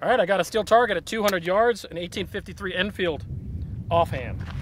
All right, I got a steel target at 200 yards, an 1853 Enfield offhand.